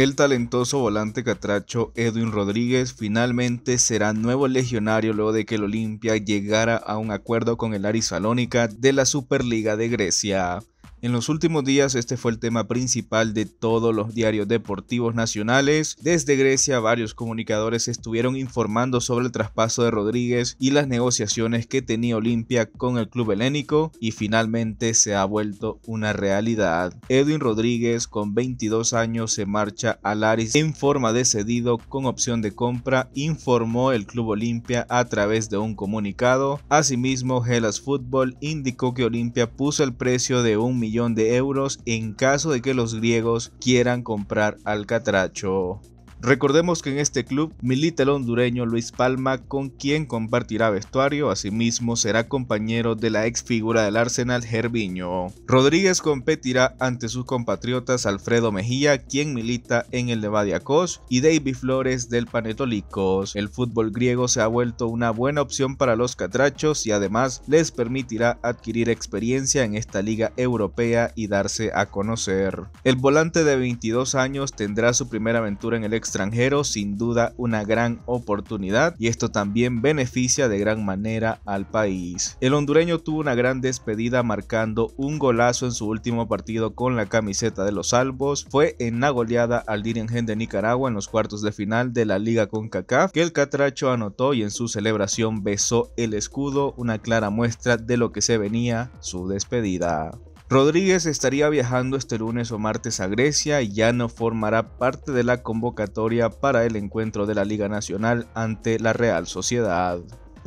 El talentoso volante catracho Edwin Rodríguez finalmente será nuevo legionario luego de que el Olimpia llegara a un acuerdo con el Aris Salónica de la Superliga de Grecia. En los últimos días este fue el tema principal de todos los diarios deportivos nacionales. Desde Grecia varios comunicadores estuvieron informando sobre el traspaso de Rodríguez y las negociaciones que tenía Olimpia con el club helénico y finalmente se ha vuelto una realidad. Edwin Rodríguez con 22 años se marcha al Aris en forma de cedido con opción de compra, informó el club Olimpia a través de un comunicado. Asimismo, Hellas Football indicó que Olimpia puso el precio de un millón de euros en caso de que los griegos quieran comprar al catracho. Recordemos que en este club milita el hondureño Luis Palma, con quien compartirá vestuario, asimismo será compañero de la ex figura del Arsenal Gerviño. Rodríguez competirá ante sus compatriotas Alfredo Mejía, quien milita en el Badiakos y David Flores del Panetolicos. El fútbol griego se ha vuelto una buena opción para los catrachos y además les permitirá adquirir experiencia en esta liga europea y darse a conocer. El volante de 22 años tendrá su primera aventura en el ex extranjero, sin duda una gran oportunidad y esto también beneficia de gran manera al país. El hondureño tuvo una gran despedida marcando un golazo en su último partido con la camiseta de los Salvos. Fue en la goleada al dirigente de Nicaragua en los cuartos de final de la Liga con CACAF que el Catracho anotó y en su celebración besó el escudo, una clara muestra de lo que se venía su despedida. Rodríguez estaría viajando este lunes o martes a Grecia y ya no formará parte de la convocatoria para el encuentro de la Liga Nacional ante la Real Sociedad.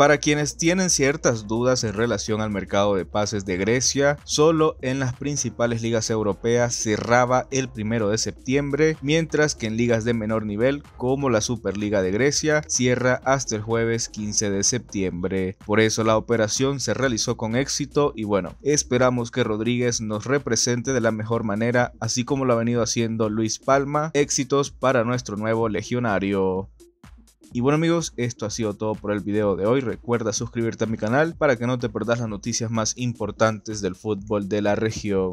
Para quienes tienen ciertas dudas en relación al mercado de pases de Grecia, solo en las principales ligas europeas cerraba el primero de septiembre, mientras que en ligas de menor nivel, como la Superliga de Grecia, cierra hasta el jueves 15 de septiembre. Por eso la operación se realizó con éxito y bueno, esperamos que Rodríguez nos represente de la mejor manera, así como lo ha venido haciendo Luis Palma. Éxitos para nuestro nuevo legionario. Y bueno amigos, esto ha sido todo por el video de hoy. Recuerda suscribirte a mi canal para que no te perdas las noticias más importantes del fútbol de la región.